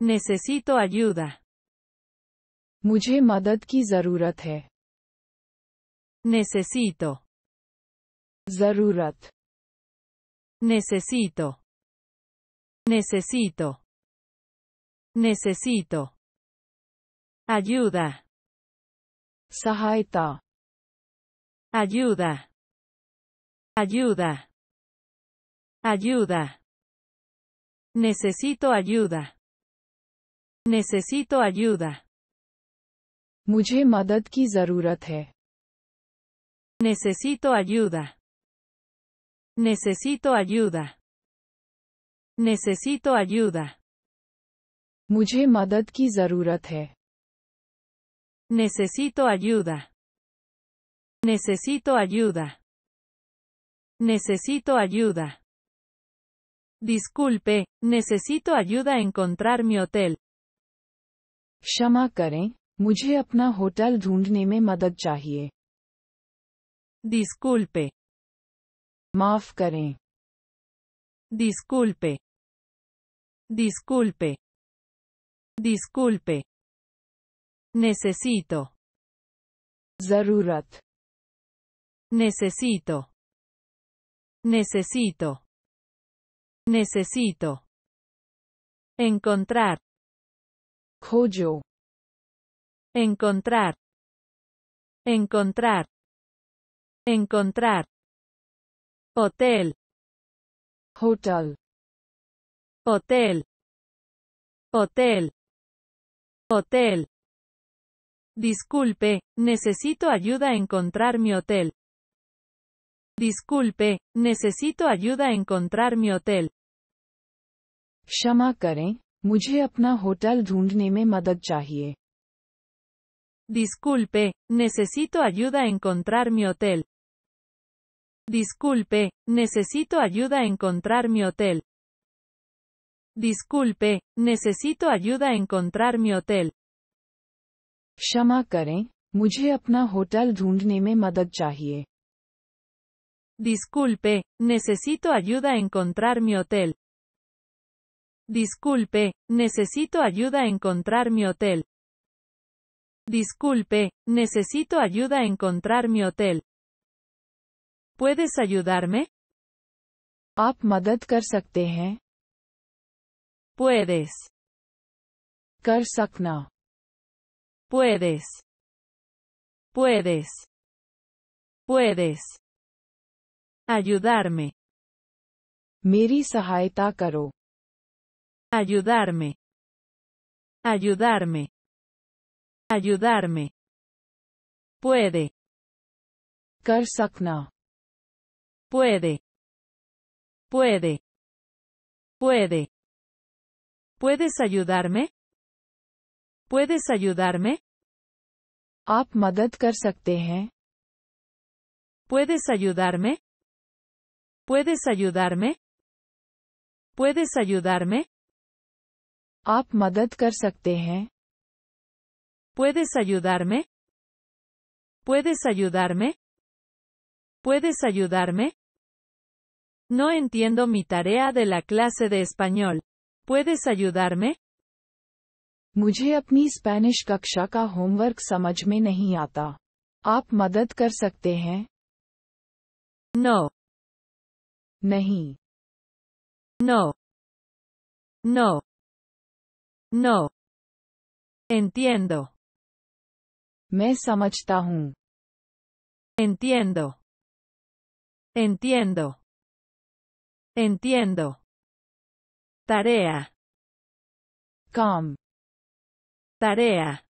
Necesito ayuda. मुझे Necesito. जरूरत Necesito. Necesito. Necesito. Ayuda. Sahita. Ayuda. Ayuda. Ayuda. Necesito ayuda. Necesito ayuda. मुझे मदद Necesito ayuda. Necesito ayuda. Necesito ayuda. मुझे Necesito ayuda. Necesito ayuda. Necesito ayuda. Disculpe, necesito ayuda a encontrar mi hotel. क्षमा करें मुझे अपना होटल ढूंढने में मदद चाहिए दी स्कूल पे माफ करें दी स्कूल पे दी स्कूल पे दी स्कूल पे नेसेसीतो जरूरत नेसेसीतो नेसेसीतो नेसेसीतो एनकोन्ट्रार Encontrar. Encontrar. Encontrar. Hotel. Hotel. Hotel. Hotel. Hotel. Disculpe, necesito ayuda a encontrar mi hotel. Disculpe, necesito ayuda a encontrar mi hotel. Shama मुझे अपना होटल ढूंढने में मदद चाहिए Disculpe, necesito ayuda a encontrar mi hotel. Disculpe, necesito ayuda a encontrar mi hotel. Disculpe, necesito ayuda a encontrar mi hotel. क्षमा करें, मुझे अपना होटल ढूंढने में Disculpe, necesito ayuda a encontrar mi hotel. Disculpe, necesito ayuda a encontrar mi hotel. Disculpe, necesito ayuda a encontrar mi hotel. ¿Puedes ayudarme? Ap madad कर Puedes. कर Puedes. Puedes. Puedes. Ayudarme. Miri सहायता करो ayudarme, ayudarme, ayudarme. Puede. Kar Puede. Puede. Puede. ¿Puedes ayudarme? ¿Puedes ayudarme? ¿Puedes ayudarme? ¿Puedes ayudarme? ¿Puedes ayudarme? आप ¿Puedes ayudarme? ¿Puedes ayudarme? ¿Puedes ayudarme? No entiendo mi tarea de la clase de español. ¿Puedes ayudarme? मुझे अपनी स्पेनिश कक्षा का होमवर्क समझ में No. No. No. No. Entiendo. Me समझता Entiendo. Entiendo. Entiendo. Tarea. Com. Tarea.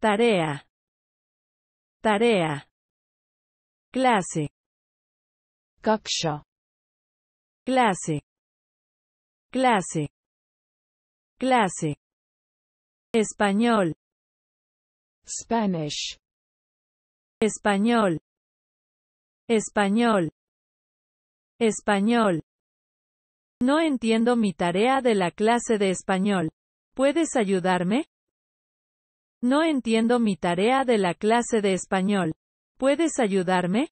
Tarea. Tarea. Clase. Kaksha. Clase. Clase. Clase. Español. Spanish. Español. Español. Español. No entiendo mi tarea de la clase de español. ¿Puedes ayudarme? No entiendo mi tarea de la clase de español. ¿Puedes ayudarme?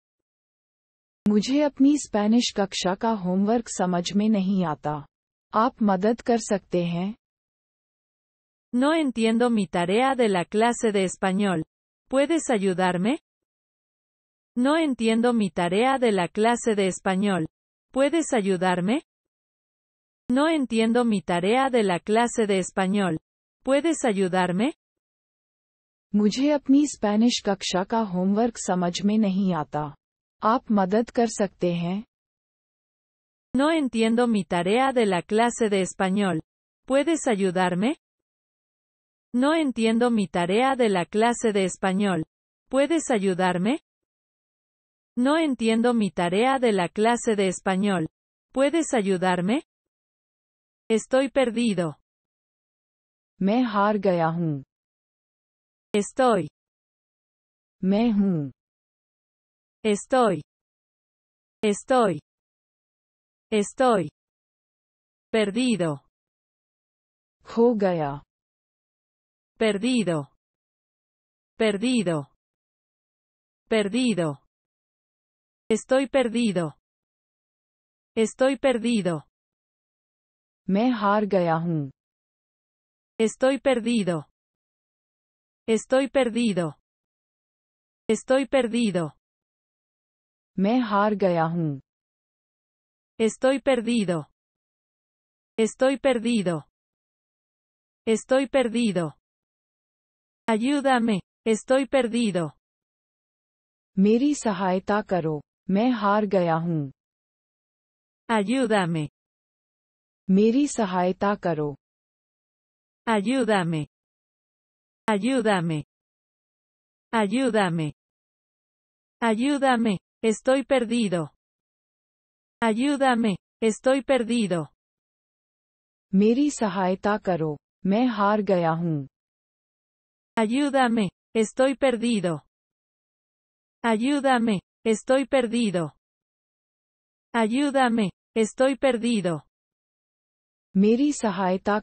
No entiendo mi tarea de la clase de español. ¿Puedes ayudarme? No entiendo mi tarea de la clase de español. ¿Puedes ayudarme? No entiendo mi tarea de la clase de español. ¿Puedes ayudarme? No entiendo mi tarea de la clase de español. ¿Puedes ayudarme? No entiendo mi tarea de la clase de español. ¿Puedes ayudarme? No entiendo mi tarea de la clase de español. ¿Puedes ayudarme? Estoy perdido. Me har Estoy. Me Estoy. Estoy. Estoy. Perdido. Jugaya. Perdido. Perdido. Perdido. Estoy perdido. Estoy perdido. Me har gaya Estoy perdido. Estoy perdido. Estoy perdido. Me हार Estoy perdido. Estoy perdido. Estoy perdido. Ayúdame. Estoy perdido. Mirisahai sahayata karo, main haar gaya Ayúdame. Mirisahai sahayata karo. Ayúdame. Ayúdame. Ayúdame. Ayúdame. Estoy perdido. Ayúdame. Estoy perdido. Mirisahai sahayata Me main haar gaya Ayúdame, estoy perdido. Ayúdame, estoy perdido. Ayúdame, estoy perdido. Meri sahayata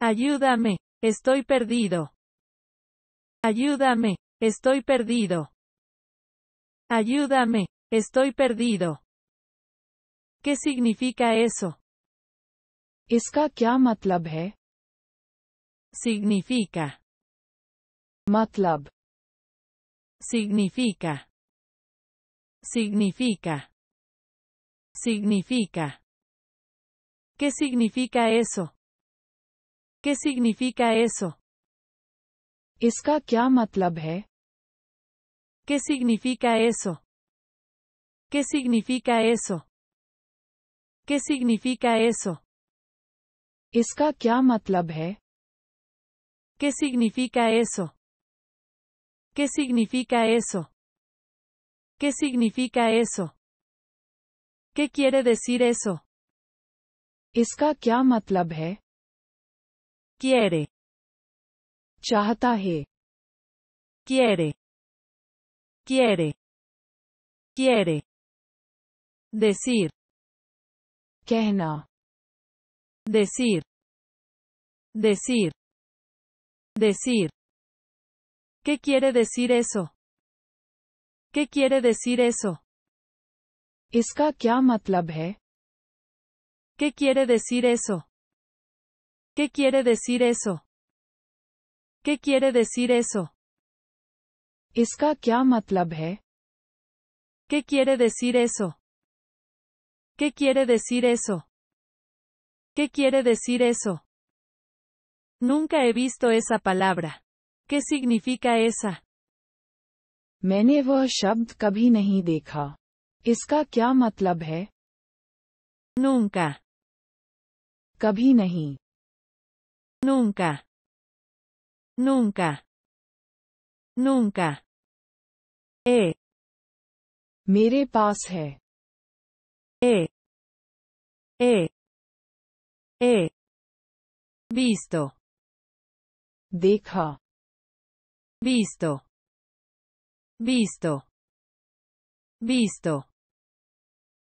Ayúdame, estoy perdido. Ayúdame, estoy perdido. Ayúdame, estoy perdido. ¿Qué significa eso? Iska kya matlab hai? significa matlab significa significa significa ¿Qué significa eso? ¿Qué significa eso? qué matlab ¿Qué significa eso? ¿Qué significa eso? ¿Qué significa eso? matlab ¿Qué significa eso? ¿Qué significa eso? ¿Qué significa eso? ¿Qué quiere decir eso? Iska kya matlab hai? Quiere. Quiere. Quiere. Quiere. Decir. no. Decir. Decir. Decir. ¿Qué quiere decir eso? ¿Qué quiere decir eso? इसका qué ¿Qué quiere decir eso? ¿Qué quiere decir eso? ¿Qué quiere decir eso? इसका qué ¿Qué quiere decir eso? ¿Qué quiere decir eso? ¿Qué quiere decir eso? Nunca he visto esa palabra. ¿Qué significa esa? मैंने शब्द Nunca. कभी Nunca. Nunca. Nunca. A Mire pass E. E. A visto Dijo. visto visto visto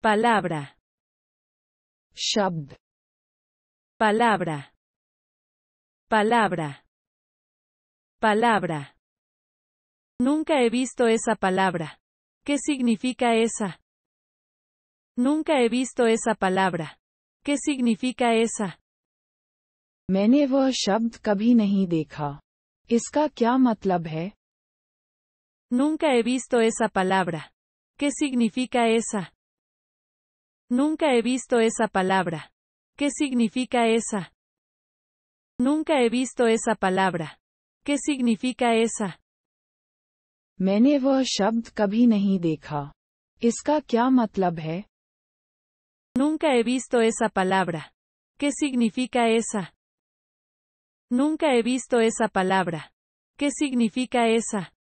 palabra shabd palabra palabra palabra nunca he visto esa palabra ¿Qué significa esa? Nunca he visto esa palabra. ¿Qué significa esa? मैंने वह शब्द कभी नहीं देखा इसका क्या Nunca he visto esa palabra. ¿Qué significa esa? Nunca he visto esa palabra. ¿Qué significa esa? Nunca he visto esa palabra. ¿Qué significa esa? Nunca he visto esa palabra. ¿Qué significa esa? Nunca he visto esa palabra. ¿Qué significa esa?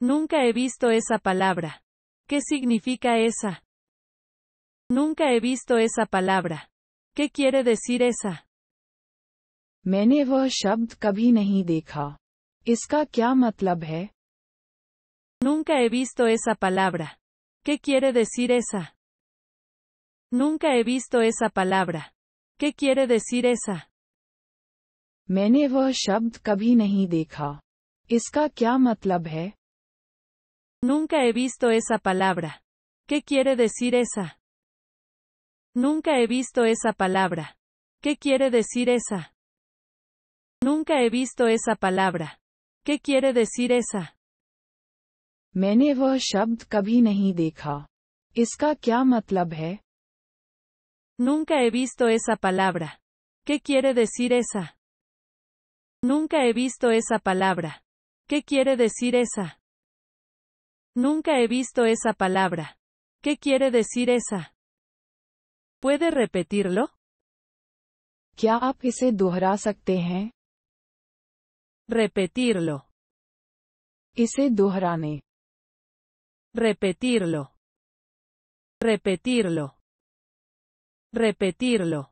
Nunca he visto esa palabra. ¿Qué significa esa? Nunca he visto esa palabra. ¿Qué quiere decir esa? Nunca he visto esa palabra. ¿Qué quiere decir esa? Nunca he visto esa palabra. ¿Qué quiere decir esa? मैंने वह शब्द कभी नहीं देखा Nunca he visto esa palabra. ¿Qué quiere decir esa? Nunca he visto esa palabra. ¿Qué quiere decir esa? Nunca he visto esa palabra. ¿Qué quiere decir esa? मैंने वह शब्द कभी नहीं देखा Nunca he visto esa palabra. ¿Qué quiere decir esa? Nunca he visto esa palabra. ¿Qué quiere decir esa? Nunca he visto esa palabra. ¿Qué quiere decir esa? ¿Puede repetirlo? qué aap ise dohra sakte hain? Repetirlo. Repetirlo. Repetirlo. Repetirlo.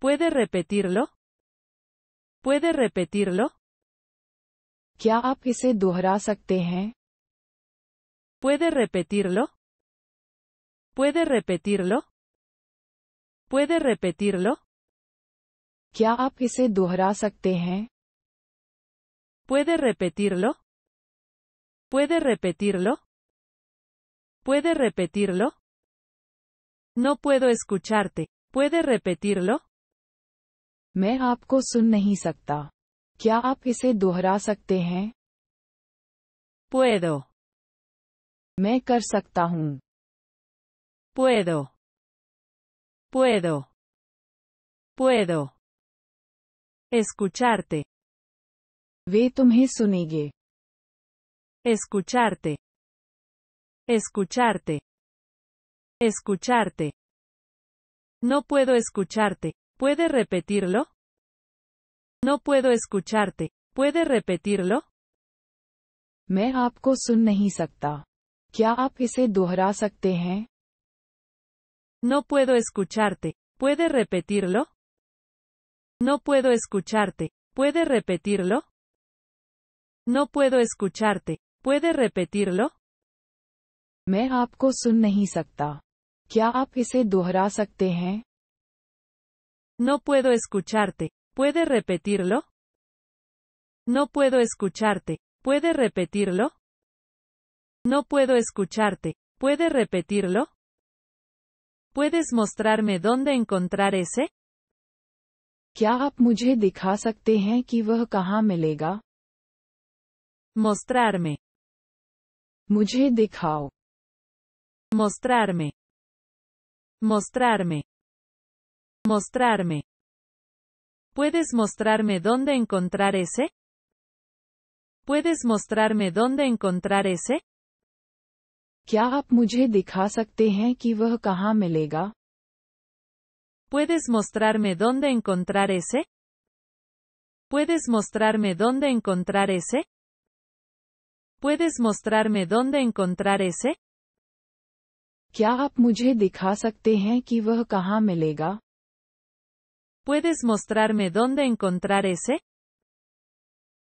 ¿Puede repetirlo? ¿Puede repetirlo? ¿Qué आप इसे दोहरा ¿Puede repetirlo? ¿Puede repetirlo? ¿Puede repetirlo? ¿Qué आप इसे दोहरा ¿Puede repetirlo? ¿Puede repetirlo? ¿Puede repetirlo? No puedo escucharte. ¿Puede repetirlo? मैं आपको सुन नहीं सकता क्या आप इसे दोहरा सकते हैं Puedo. मैं कर सकता हूँ Puedo. Puedo. Puedo. Escucharte. वे तुम्हें सुनेंगे Escucharte. Escucharte. Escucharte. No puedo escucharte. ¿Puede repetirlo? No puedo escucharte. ¿Puede repetirlo? Me आपको sun nahi sakta. Kya No puedo escucharte. ¿Puede repetirlo? No puedo escucharte. ¿Puede repetirlo? No puedo escucharte. ¿Puede repetirlo? Me sun nahi sakta. No puedo escucharte. ¿Puede repetirlo? No puedo escucharte. ¿Puede repetirlo? No puedo escucharte. ¿Puede repetirlo? ¿Puedes mostrarme dónde encontrar ese? Mostrarme. Mostrarme. Mostrarme. Mostrarme. ¿Puedes mostrarme dónde encontrar ese? ¿Puedes mostrarme dónde encontrar ese? क्या ¿Puedes mostrarme dónde encontrar ese? ¿Puedes mostrarme dónde encontrar ese? ¿Puedes mostrarme dónde encontrar ese? ¿Puedes mostrarme dónde encontrar ese?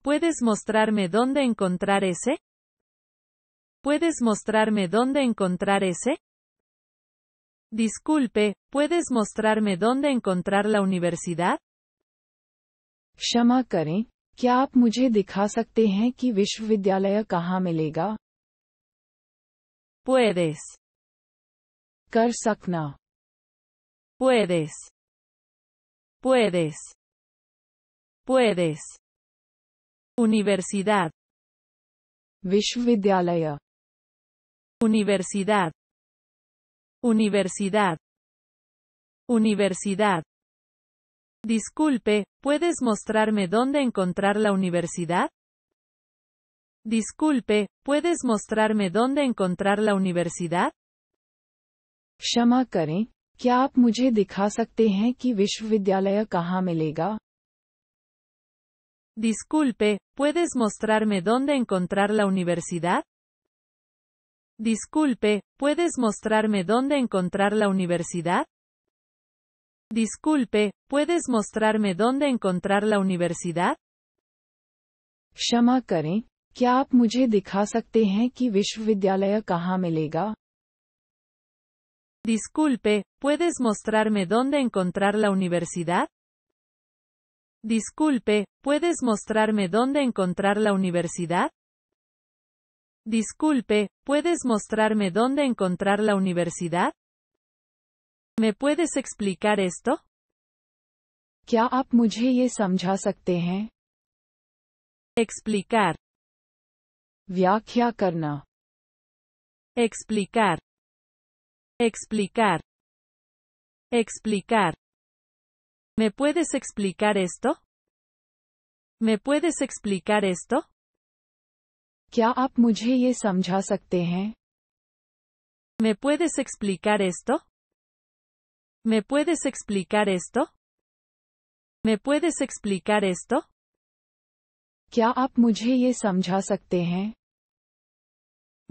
¿Puedes mostrarme dónde encontrar ese? ¿Puedes mostrarme dónde encontrar ese? Disculpe, ¿puedes mostrarme dónde encontrar la universidad? ¿qué Puedes. Puedes. Puedes. Puedes. Universidad. Vishvidyalaya. Universidad. Universidad. Universidad. Disculpe, ¿puedes mostrarme dónde encontrar la universidad? Disculpe, ¿puedes mostrarme dónde encontrar la universidad? Shamakari, Disculpe, ¿puedes mostrarme dónde encontrar la universidad? Disculpe, ¿puedes mostrarme dónde encontrar la universidad? Disculpe, ¿puedes mostrarme dónde encontrar la universidad? Disculpe, ¿puedes mostrarme dónde encontrar la universidad? Disculpe, ¿puedes mostrarme dónde encontrar la universidad? Disculpe, ¿puedes mostrarme dónde encontrar la universidad? ¿Me puedes explicar esto? Explicar. Vyakhya Explicar. Explicar. Explicar. ¿Me puedes explicar esto? ¿Me puedes explicar esto? क्या आप मुझे ¿Me puedes explicar esto? ¿Me puedes explicar esto? ¿Me puedes explicar esto?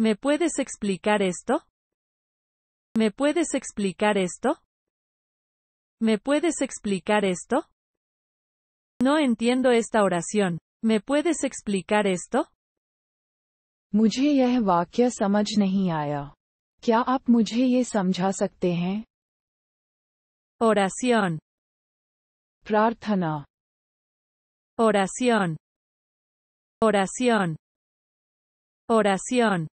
¿Me puedes explicar esto? ¿Me puedes explicar esto? ¿Me puedes explicar esto? No entiendo esta oración. ¿Me puedes explicar esto? Oración. Prarthana. Oración. Oración. Oración.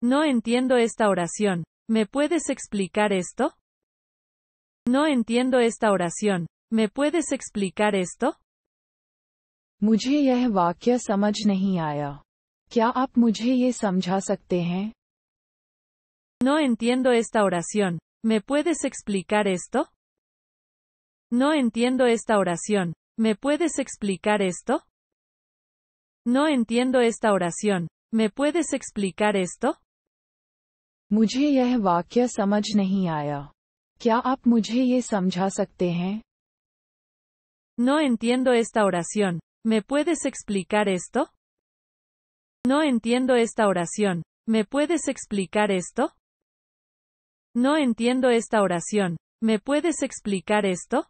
No entiendo esta oración. ¿Me puedes explicar esto? No entiendo esta oración. ¿Me puedes explicar esto? No entiendo esta oración. ¿Me puedes explicar esto? No entiendo esta oración. ¿Me puedes explicar esto? No entiendo esta oración. ¿Me puedes explicar esto? No entiendo esta oración. ¿Me puedes explicar esto? No entiendo esta oración. ¿Me puedes explicar esto? No entiendo esta oración. ¿Me puedes explicar esto?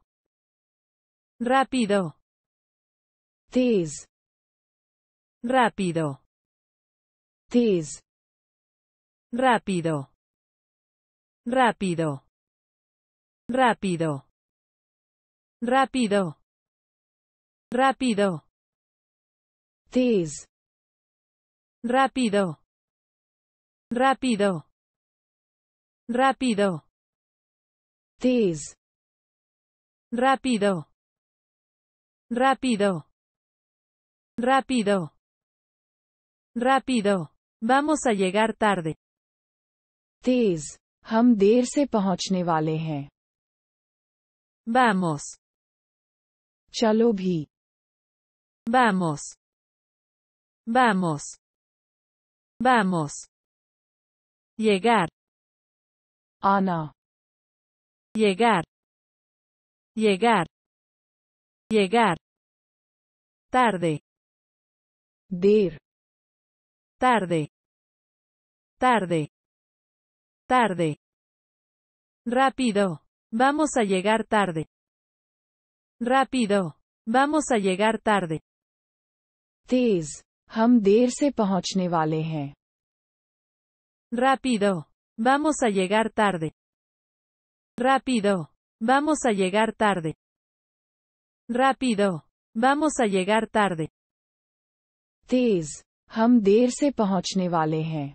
Rápido. Tez. Rápido. Tez. Rápido. Rápido. Rápido. Rápido. Rápido. Rápido. Rápido. Rápido. Rápido. Rápido. Rápido. Rápido. Vamos a llegar tarde. तेज हम देर से पहुंचने वाले हैं बैमोस चलो भी बैमोस बैमोस बैमोस ये गैर आना ये गैर ये गैर ये गैर तैर देर तैर दे तैर दे Tarde. Rápido. Vamos a llegar tarde. Rápido. Vamos a llegar tarde. Tis. हम देर se Rápido. Vamos a llegar tarde. Rápido. Vamos a llegar tarde. Rápido. Vamos a llegar tarde. tis हम देर se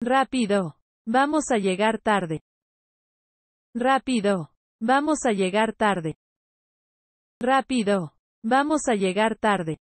Rápido. Vamos a llegar tarde. Rápido. Vamos a llegar tarde. Rápido. Vamos a llegar tarde.